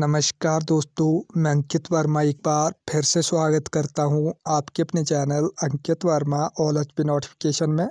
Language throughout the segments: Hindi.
नमस्कार दोस्तों मैं अंकित वर्मा एक बार फिर से स्वागत करता हूं आपके अपने channel Ankit Verma all H P notification में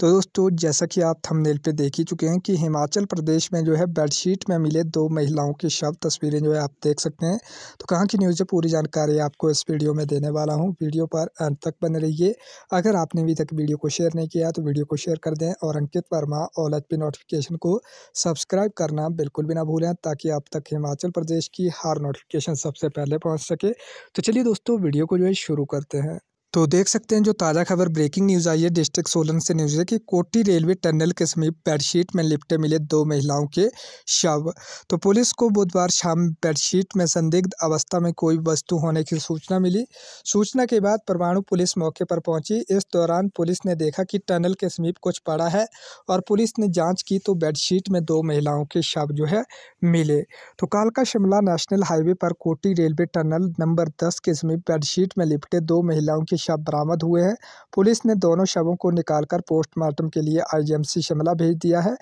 तो दोस्तों जैसा कि आप थंबनेल पे देख ही चुके हैं कि हिमाचल प्रदेश में जो है बेडशीट में मिले दो महिलाओं की शव तस्वीरें जो है आप देख सकते हैं तो कहाँ की न्यूज़ है पूरी जानकारी आपको इस वीडियो में देने वाला हूँ वीडियो पर अंत तक बने रहिए अगर आपने अभी तक वीडियो को शेयर नहीं किया तो वीडियो को शेयर कर दें और Ankit Verma all H P notification को सब्सक्राइब करना बिल्कुल भी ना भूलें ताकि आप तक हिमाचल प्रदेश की हर नोटिफिकेशन सबसे पहले पहुंच सके तो चलिए दोस्तों वीडियो को जो है शुरू करते हैं तो देख सकते हैं जो ताज़ा खबर ब्रेकिंग न्यूज़ आई है डिस्ट्रिक्ट सोलन से न्यूज़ है कि कोटी रेलवे टनल के समीप बेडशीट में लिपटे मिले दो महिलाओं के शव तो पुलिस को बुधवार शाम बेडशीट में संदिग्ध अवस्था में कोई वस्तु होने की सूचना मिली सूचना के बाद परमाणु पुलिस मौके पर पहुंची इस दौरान पुलिस ने देखा कि टनल के समीप कुछ पड़ा है और पुलिस ने जाँच की तो बेडशीट में दो महिलाओं के शव जो है मिले तो कालका शिमला नेशनल हाईवे पर कोटी रेलवे टनल नंबर दस के समीप बेडशीट में लिपटे दो महिलाओं के शव बरामद हुए हैं पुलिस ने दोनों शवों को निकालकर पोस्टमार्टम के लिए आईजीएमसी शिमला भेज दिया है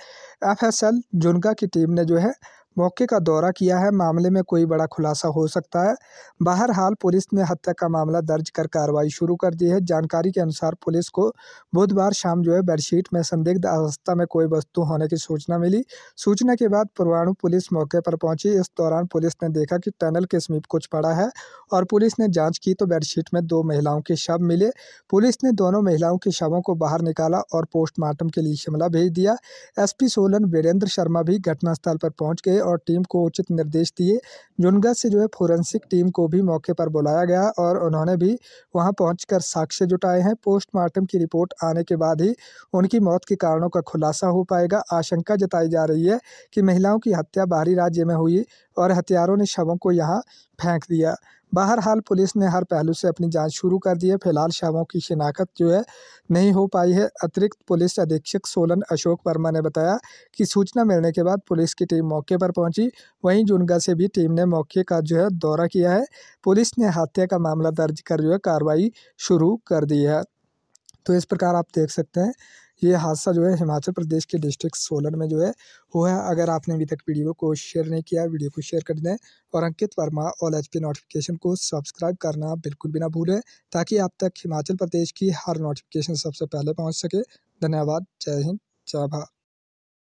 एफएसएल जुनगा की टीम ने जो है मौके का दौरा किया है मामले में कोई बड़ा खुलासा हो सकता है बहरहाल पुलिस ने हत्या का मामला दर्ज कर कार्रवाई शुरू कर दी है जानकारी के अनुसार पुलिस को बुधवार शाम जो है बेडशीट में संदिग्ध अवस्था में कोई वस्तु होने की सूचना मिली सूचना के बाद पुरवाणु पुलिस मौके पर पहुंची इस दौरान पुलिस ने देखा कि टनल के समीप कुछ पड़ा है और पुलिस ने जाँच की तो बेडशीट में दो महिलाओं के शव मिले पुलिस ने दोनों महिलाओं के शवों को बाहर निकाला और पोस्टमार्टम के लिए शिमला भेज दिया एस सोलन वीरेंद्र शर्मा भी घटनास्थल पर पहुंच गए और टीम को उचित निर्देश दिए जुनगत से जो है फोरेंसिक टीम को भी मौके पर बुलाया गया और उन्होंने भी वहां पहुंचकर साक्ष्य जुटाए हैं पोस्टमार्टम की रिपोर्ट आने के बाद ही उनकी मौत के कारणों का खुलासा हो पाएगा आशंका जताई जा रही है कि महिलाओं की हत्या बाहरी राज्य में हुई और हथियारों ने शवों को यहाँ फेंक दिया बहरहाल पुलिस ने हर पहलू से अपनी जांच शुरू कर दी है फिलहाल शवों की शिनाख्त जो है नहीं हो पाई है अतिरिक्त पुलिस अधीक्षक सोलन अशोक वर्मा ने बताया कि सूचना मिलने के बाद पुलिस की टीम मौके पर पहुंची वहीं जुनगा से भी टीम ने मौके का जो है दौरा किया है पुलिस ने हत्या का मामला दर्ज कर जो है कार्रवाई शुरू कर दी है तो इस प्रकार आप देख सकते हैं ये हादसा जो है हिमाचल प्रदेश के डिस्ट्रिक्ट सोलन में जो है हुआ है अगर आपने अभी तक वीडियो को शेयर नहीं किया वीडियो को शेयर कर दें और Ankit Verma all H notification को सब्सक्राइब करना बिल्कुल भी ना भूलें ताकि आप तक हिमाचल प्रदेश की हर नोटिफिकेशन सबसे पहले पहुँच सके धन्यवाद जय हिंद जय भारत